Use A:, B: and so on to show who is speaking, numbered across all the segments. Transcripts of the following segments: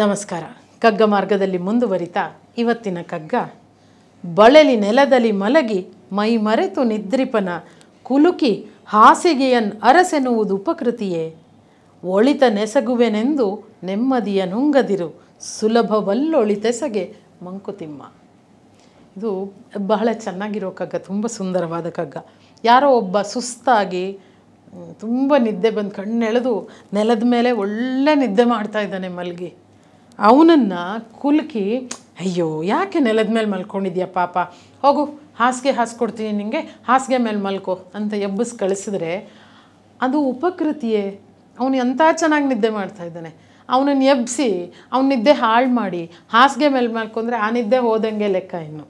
A: ನಮಸ್ಕಾರ ಕಗ್ಗ ಮಾರ್ಗದಲ್ಲಿ ಮುಂದುವರಿತಾ ಇವತ್ತಿನ ಕಗ್ಗ ಬಳಲಿ ನೆಲದಲ್ಲಿ ಮಲಗಿ ಮೈ ಮರೆತು ನಿದ್ರಿಪನ ಕುಲುಕಿ ಹಾಸಿಗೆಯನ್ ಅರಸೆನ್ನುವುದು ಉಪಕೃತಿಯೇ ಒಳಿತ ನೆಸಗುವೆನೆಂದು ನೆಮ್ಮದಿಯ ನುಂಗದಿರು ಸುಲಭವಲ್ಲೊಳಿತೆಸಗೆ ಮಂಕುತಿಮ್ಮ ಇದು ಬಹಳ ಚೆನ್ನಾಗಿರೋ ಕಗ್ಗ ತುಂಬ ಸುಂದರವಾದ ಕಗ್ಗ ಯಾರೋ ಒಬ್ಬ ಸುಸ್ತಾಗಿ ತುಂಬ ನಿದ್ದೆ ಬಂದು ಕಣ್ಣೆಳೆದು ನೆಲದ ಮೇಲೆ ಒಳ್ಳೆ ನಿದ್ದೆ ಮಾಡ್ತಾ ಇದ್ದಾನೆ ಮಲ್ಗಿ ಅವನನ್ನು ಕುಲ್ಕಿ ಅಯ್ಯೋ ಯಾಕೆ ನೆಲದ ಮೇಲೆ ಮಲ್ಕೊಂಡಿದ್ಯಾ ಪಾಪ ಹೋಗು ಹಾಸಿಗೆ ಹಾಸ್ಕೊಡ್ತೀನಿ ನಿಮಗೆ ಹಾಸಿಗೆ ಮೇಲೆ ಮಲ್ಕೋ ಅಂತ ಎಬ್ಬಿಸಿ ಕಳಿಸಿದ್ರೆ ಅದು ಉಪಕೃತಿಯೇ ಅವನು ಎಂಥ ಚೆನ್ನಾಗಿ ನಿದ್ದೆ ಮಾಡ್ತಾ ಇದ್ದಾನೆ ಅವನನ್ನು ಎಬ್ಬಿಸಿ ಅವನ ನಿದ್ದೆ ಹಾಳು ಮಾಡಿ ಹಾಸಿಗೆ ಮೇಲೆ ಮಲ್ಕೊಂಡ್ರೆ ಆ ನಿದ್ದೆ ಹೋದಂಗೆ ಲೆಕ್ಕ ಇನ್ನು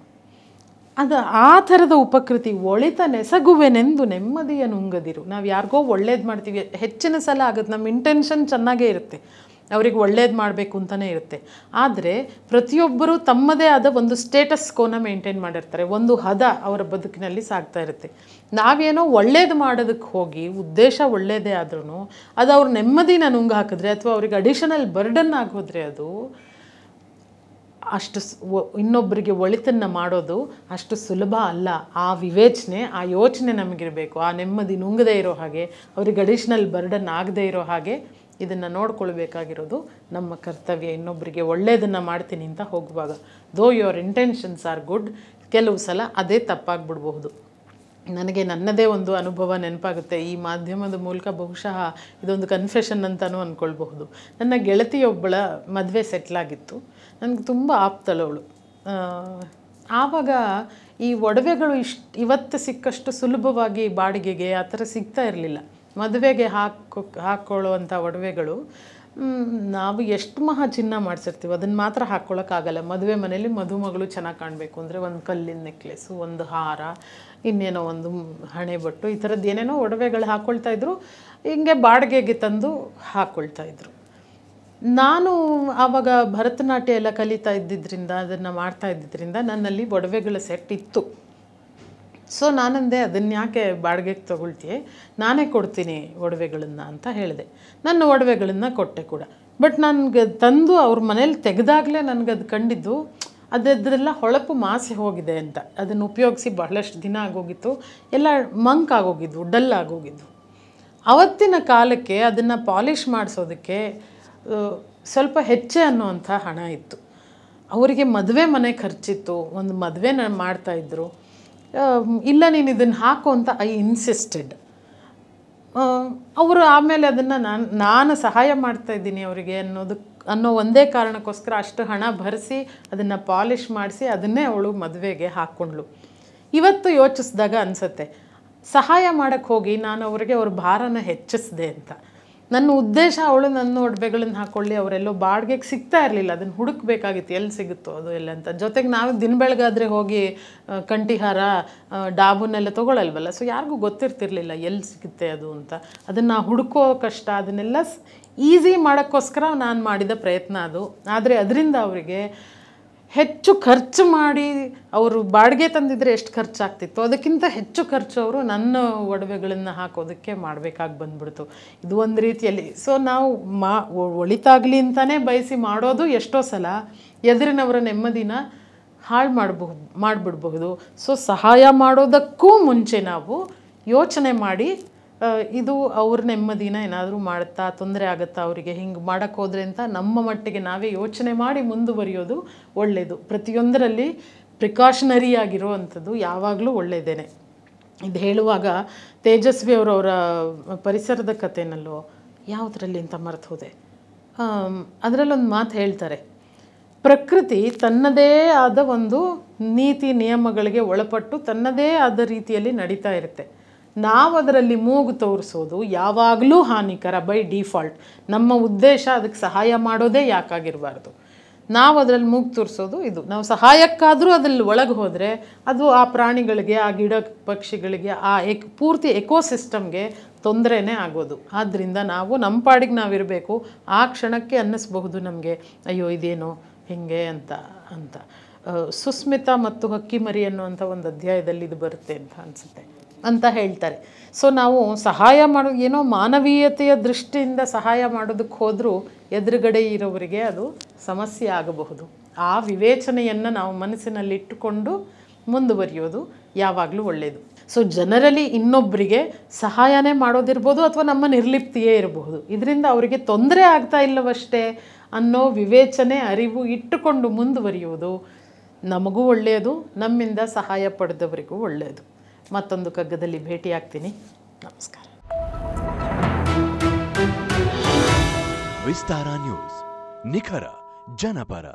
A: ಅದು ಆ ಥರದ ಉಪಕೃತಿ ಒಳಿತ ನೆಸಗುವೆನೆಂದು ನೆಮ್ಮದಿಯ ನುಂಗದಿರು ನಾವು ಯಾರಿಗೋ ಒಳ್ಳೇದು ಮಾಡ್ತೀವಿ ಹೆಚ್ಚಿನ ಸಲ ಆಗುತ್ತೆ ನಮ್ಮ ಇಂಟೆನ್ಷನ್ ಚೆನ್ನಾಗೇ ಇರುತ್ತೆ ಅವ್ರಿಗೆ ಒಳ್ಳೇದು ಮಾಡಬೇಕು ಅಂತಲೇ ಇರುತ್ತೆ ಆದರೆ ಪ್ರತಿಯೊಬ್ಬರೂ ತಮ್ಮದೇ ಆದ ಒಂದು ಸ್ಟೇಟಸ್ ಕೋನ ಮೇಂಟೈನ್ ಮಾಡಿರ್ತಾರೆ ಒಂದು ಹದ ಅವರ ಬದುಕಿನಲ್ಲಿ ಸಾಗ್ತಾ ಇರುತ್ತೆ ನಾವೇನೋ ಒಳ್ಳೇದು ಮಾಡೋದಕ್ಕೆ ಹೋಗಿ ಉದ್ದೇಶ ಒಳ್ಳೆಯದೇ ಆದ್ರೂ ಅದು ಅವ್ರ ನೆಮ್ಮದಿನ ನುಂಗು ಹಾಕಿದ್ರೆ ಅಥವಾ ಅವ್ರಿಗೆ ಅಡಿಷನಲ್ ಬರ್ಡನ್ ಆಗೋದ್ರೆ ಅದು ಅಷ್ಟು ಇನ್ನೊಬ್ಬರಿಗೆ ಒಳಿತನ್ನು ಮಾಡೋದು ಅಷ್ಟು ಸುಲಭ ಅಲ್ಲ ಆ ವಿವೇಚನೆ ಆ ಯೋಚನೆ ನಮಗಿರಬೇಕು ಆ ನೆಮ್ಮದಿ ನುಂಗದೇ ಇರೋ ಹಾಗೆ ಅವ್ರಿಗೆ ಅಡಿಷ್ನಲ್ ಬರ್ಡನ್ ಆಗದೇ ಇರೋ ಹಾಗೆ ಇದನ್ನು ನೋಡ್ಕೊಳ್ಬೇಕಾಗಿರೋದು ನಮ್ಮ ಕರ್ತವ್ಯ ಇನ್ನೊಬ್ಬರಿಗೆ ಒಳ್ಳೆಯದನ್ನು ಮಾಡ್ತೀನಿ ಅಂತ ಹೋಗುವಾಗ ದೋ ಯುವರ್ ಇಂಟೆನ್ಷನ್ಸ್ ಆರ್ ಗುಡ್ ಕೆಲವು ಸಲ ಅದೇ ತಪ್ಪಾಗ್ಬಿಡ್ಬಹುದು ನನಗೆ ನನ್ನದೇ ಒಂದು ಅನುಭವ ನೆನಪಾಗುತ್ತೆ ಈ ಮಾಧ್ಯಮದ ಮೂಲಕ ಬಹುಶಃ ಇದೊಂದು ಕನ್ಫೆಷನ್ ಅಂತಲೂ ಅಂದ್ಕೊಳ್ಬಹುದು ನನ್ನ ಗೆಳತಿಯೊಬ್ಬಳ ಮದುವೆ ಸೆಟ್ಲಾಗಿತ್ತು ನನಗೆ ತುಂಬ ಆಪ್ತಳವಳು ಆವಾಗ ಈ ಒಡವೆಗಳು ಇಷ್ಟು ಇವತ್ತು ಸಿಕ್ಕಷ್ಟು ಸುಲಭವಾಗಿ ಬಾಡಿಗೆಗೆ ಆ ಥರ ಸಿಗ್ತಾ ಇರಲಿಲ್ಲ ಮದುವೆಗೆ ಹಾಕೋ ಹಾಕ್ಕೊಳ್ಳುವಂಥ ಒಡವೆಗಳು ನಾವು ಎಷ್ಟು ಮಹಾ ಚಿನ್ನ ಮಾಡಿಸಿರ್ತೀವಿ ಅದನ್ನು ಮಾತ್ರ ಹಾಕ್ಕೊಳ್ಳೋಕ್ಕಾಗಲ್ಲ ಮದುವೆ ಮನೇಲಿ ಮದುಮಗಳು ಚೆನ್ನಾಗಿ ಕಾಣಬೇಕು ಅಂದರೆ ಒಂದು ಕಲ್ಲಿನ ನೆಕ್ಲೆಸ್ಸು ಒಂದು ಹಾರ ಇನ್ನೇನೋ ಒಂದು ಹಣೆ ಬಟ್ಟು ಈ ಥರದ್ದು ಏನೇನೋ ಒಡವೆಗಳು ಹಾಕ್ಕೊಳ್ತಾ ಇದ್ದರು ಹಿಂಗೆ ಬಾಡಿಗೆಗೆ ತಂದು ಇದ್ರು ನಾನು ಆವಾಗ ಭರತನಾಟ್ಯ ಎಲ್ಲ ಕಲಿತಾ ಇದ್ದಿದ್ದರಿಂದ ಅದನ್ನು ಮಾಡ್ತಾ ಇದ್ದಿದ್ದರಿಂದ ನನ್ನಲ್ಲಿ ಒಡವೆಗಳ ಸೆಟ್ ಇತ್ತು ಸೊ ನಾನಂದೆ ಅದನ್ನು ಯಾಕೆ ಬಾಡಿಗೆಗೆ ತಗೊಳ್ತೀಯ ನಾನೇ ಕೊಡ್ತೀನಿ ಒಡವೆಗಳನ್ನು ಅಂತ ಹೇಳಿದೆ ನನ್ನ ಒಡವೆಗಳನ್ನು ಕೊಟ್ಟೆ ಕೂಡ ಬಟ್ ನನಗೆ ತಂದು ಅವ್ರ ಮನೇಲಿ ತೆಗೆದಾಗಲೇ ಅದು ಕಂಡಿದ್ದು ಅದರದ್ದೆಲ್ಲ ಹೊಳಪು ಮಾಸಿ ಹೋಗಿದೆ ಅಂತ ಅದನ್ನು ಉಪಯೋಗಿಸಿ ಬಹಳಷ್ಟು ದಿನ ಆಗೋಗಿತ್ತು ಎಲ್ಲ ಮಂಕ್ ಆಗೋಗಿದ್ವು ಡಲ್ ಆಗೋಗಿದ್ವು ಅವತ್ತಿನ ಕಾಲಕ್ಕೆ ಅದನ್ನು ಪಾಲಿಷ್ ಮಾಡಿಸೋದಕ್ಕೆ ಸ್ವಲ್ಪ ಹೆಚ್ಚೆ ಅನ್ನುವಂಥ ಹಣ ಇತ್ತು ಅವರಿಗೆ ಮದುವೆ ಮನೆ ಖರ್ಚಿತ್ತು ಒಂದು ಮದುವೆ ಮಾಡ್ತಾಯಿದ್ರು ಇಲ್ಲ ನೀನು ಇದನ್ನು ಹಾಕು ಅಂತ ಐ ಇನ್ಸಿಸ್ಟೆಡ್ ಅವರು ಆಮೇಲೆ ಅದನ್ನು ನಾನು ನಾನು ಸಹಾಯ ಮಾಡ್ತಾ ಇದ್ದೀನಿ ಅವರಿಗೆ ಅನ್ನೋದು ಅನ್ನೋ ಒಂದೇ ಕಾರಣಕ್ಕೋಸ್ಕರ ಅಷ್ಟು ಹಣ ಭರಿಸಿ ಅದನ್ನು ಪಾಲಿಷ್ ಮಾಡಿಸಿ ಅದನ್ನೇ ಅವಳು ಮದುವೆಗೆ ಹಾಕ್ಕೊಂಡ್ಳು ಇವತ್ತು ಯೋಚಿಸಿದಾಗ ಅನಿಸುತ್ತೆ ಸಹಾಯ ಮಾಡೋಕ್ಕೆ ಹೋಗಿ ನಾನು ಅವರಿಗೆ ಅವ್ರ ಭಾರನ ಹೆಚ್ಚಿಸಿದೆ ಅಂತ ನನ್ನ ಉದ್ದೇಶ ಅವಳು ನನ್ನ ಒಡವೆಗಳನ್ನ ಹಾಕೊಳ್ಳಿ ಅವರೆಲ್ಲೋ ಬಾಡಿಗೆಗೆ ಸಿಗ್ತಾ ಇರಲಿಲ್ಲ ಅದನ್ನು ಹುಡುಕ್ಬೇಕಾಗಿತ್ತು ಎಲ್ಲಿ ಸಿಗುತ್ತೋ ಅದು ಎಲ್ಲ ಅಂತ ಜೊತೆಗೆ ನಾವು ದಿನ ಬೆಳಗಾದರೆ ಹೋಗಿ ಕಂಠಿಹಾರ ಡಾಬುನೆಲ್ಲ ತೊಗೊಳಲ್ವಲ್ಲ ಸೊ ಯಾರಿಗೂ ಗೊತ್ತಿರ್ತಿರ್ಲಿಲ್ಲ ಎಲ್ಲಿ ಸಿಗುತ್ತೆ ಅದು ಅಂತ ಅದನ್ನು ಹುಡುಕೋ ಕಷ್ಟ ಅದನ್ನೆಲ್ಲ ಈಸಿ ಮಾಡೋಕ್ಕೋಸ್ಕರ ನಾನು ಮಾಡಿದ ಪ್ರಯತ್ನ ಅದು ಆದರೆ ಅದರಿಂದ ಅವರಿಗೆ ಹೆಚ್ಚು ಖರ್ಚು ಮಾಡಿ ಅವರು ಬಾಡಿಗೆ ತಂದಿದ್ರೆ ಎಷ್ಟು ಖರ್ಚಾಗ್ತಿತ್ತು ಅದಕ್ಕಿಂತ ಹೆಚ್ಚು ಖರ್ಚು ಅವರು ನನ್ನ ಒಡವೆಗಳನ್ನು ಹಾಕೋದಕ್ಕೆ ಮಾಡಬೇಕಾಗಿ ಬಂದ್ಬಿಡ್ತು ಇದು ಒಂದು ರೀತಿಯಲ್ಲಿ ಸೊ ನಾವು ಮಾ ಒಳಿತಾಗಲಿ ಅಂತಲೇ ಬಯಸಿ ಮಾಡೋದು ಎಷ್ಟೋ ಸಲ ಎದುರಿನವರ ನೆಮ್ಮದಿನ ಹಾಳು ಮಾಡಬಹುದು ಮಾಡಿಬಿಡ್ಬಹುದು ಸೊ ಸಹಾಯ ಮಾಡೋದಕ್ಕೂ ಮುಂಚೆ ನಾವು ಯೋಚನೆ ಮಾಡಿ ಇದು ಅವ್ರ ನೆಮ್ಮದಿನ ಏನಾದರೂ ಮಾಡುತ್ತಾ ತೊಂದರೆ ಆಗುತ್ತಾ ಅವರಿಗೆ ಹಿಂಗೆ ಮಾಡೋಕ್ಕೋದ್ರೆ ಅಂತ ನಮ್ಮ ಮಟ್ಟಿಗೆ ನಾವೇ ಯೋಚನೆ ಮಾಡಿ ಮುಂದುವರಿಯೋದು ಒಳ್ಳೆಯದು ಪ್ರತಿಯೊಂದರಲ್ಲಿ ಪ್ರಿಕಾಷನರಿ ಆಗಿರುವಂಥದ್ದು ಯಾವಾಗಲೂ ಒಳ್ಳೆಯದೇನೆ ಇದು ಹೇಳುವಾಗ ತೇಜಸ್ವಿ ಅವರವರ ಪರಿಸರದ ಕಥೆನಲ್ಲೋ ಯಾವುದರಲ್ಲಿ ಅಂತ ಮರೆತು ಹೋದೆ ಅದರಲ್ಲೊಂದು ಮಾತು ಹೇಳ್ತಾರೆ ಪ್ರಕೃತಿ ತನ್ನದೇ ಆದ ಒಂದು ನೀತಿ ನಿಯಮಗಳಿಗೆ ಒಳಪಟ್ಟು ತನ್ನದೇ ಆದ ರೀತಿಯಲ್ಲಿ ನಡೀತಾ ಇರುತ್ತೆ ನಾವು ಅದರಲ್ಲಿ ಮೂಗು ತೋರಿಸೋದು ಯಾವಾಗಲೂ ಹಾನಿಕರ ಬೈ ಡಿಫಾಲ್ಟ್ ನಮ್ಮ ಉದ್ದೇಶ ಅದಕ್ಕೆ ಸಹಾಯ ಮಾಡೋದೇ ಯಾಕಾಗಿರಬಾರ್ದು ನಾವು ಅದರಲ್ಲಿ ಮೂಗು ತೋರಿಸೋದು ಇದು ನಾವು ಸಹಾಯಕ್ಕಾದರೂ ಅದರಲ್ಲಿ ಒಳಗೆ ಹೋದರೆ ಅದು ಆ ಪ್ರಾಣಿಗಳಿಗೆ ಆ ಗಿಡ ಪಕ್ಷಿಗಳಿಗೆ ಆ ಎಕ್ ಪೂರ್ತಿ ಎಕೋಸಿಸ್ಟಮ್ಗೆ ತೊಂದರೆನೇ ಆಗೋದು ಆದ್ದರಿಂದ ನಾವು ನಮ್ಮ ಪಾಡಿಗೆ ನಾವಿರಬೇಕು ಆ ಕ್ಷಣಕ್ಕೆ ಅನ್ನಿಸ್ಬಹುದು ನಮಗೆ ಅಯ್ಯೋ ಇದೇನು ಹಿಂಗೆ ಅಂತ ಅಂತ ಸುಸ್ಮಿತ ಮತ್ತು ಹಕ್ಕಿ ಮರಿ ಅನ್ನುವಂಥ ಒಂದು ಅಧ್ಯಾಯದಲ್ಲಿ ಇದು ಬರುತ್ತೆ ಅಂತ ಅನಿಸುತ್ತೆ ಅಂತ ಹೇಳ್ತಾರೆ ಸೊ ನಾವು ಸಹಾಯ ಮಾಡೋ ಏನೋ ಮಾನವೀಯತೆಯ ದೃಷ್ಟಿಯಿಂದ ಸಹಾಯ ಮಾಡೋದಕ್ಕೆ ಹೋದರೂ ಎದುರುಗಡೆ ಇರೋವರಿಗೆ ಅದು ಸಮಸ್ಯೆ ಆಗಬಹುದು ಆ ವಿವೇಚನೆಯನ್ನು ನಾವು ಮನಸ್ಸಿನಲ್ಲಿಟ್ಟುಕೊಂಡು ಮುಂದುವರಿಯೋದು ಯಾವಾಗಲೂ ಒಳ್ಳೆಯದು ಸೊ ಜನರಲ್ಲಿ ಇನ್ನೊಬ್ಬರಿಗೆ ಸಹಾಯನೇ ಮಾಡೋದಿರ್ಬೋದು ಅಥವಾ ನಮ್ಮ ನಿರ್ಲಿಪ್ತಿಯೇ ಇರಬಹುದು ಇದರಿಂದ ಅವರಿಗೆ ತೊಂದರೆ ಆಗ್ತಾ ಇಲ್ಲವಷ್ಟೇ ಅನ್ನೋ ವಿವೇಚನೆ ಅರಿವು ಇಟ್ಟುಕೊಂಡು ಮುಂದುವರಿಯುವುದು ನಮಗೂ ಒಳ್ಳೆಯದು ನಮ್ಮಿಂದ ಸಹಾಯ ಪಡೆದವರಿಗೂ ಒಳ್ಳೆಯದು ಮತ್ತೊಂದು ಕಗ್ಗದಲ್ಲಿ ಭೇಟಿಯಾಗ್ತೀನಿ ನಮಸ್ಕಾರ ವಿಸ್ತಾರ ನ್ಯೂಸ್ ನಿಖರ ಜನಪರ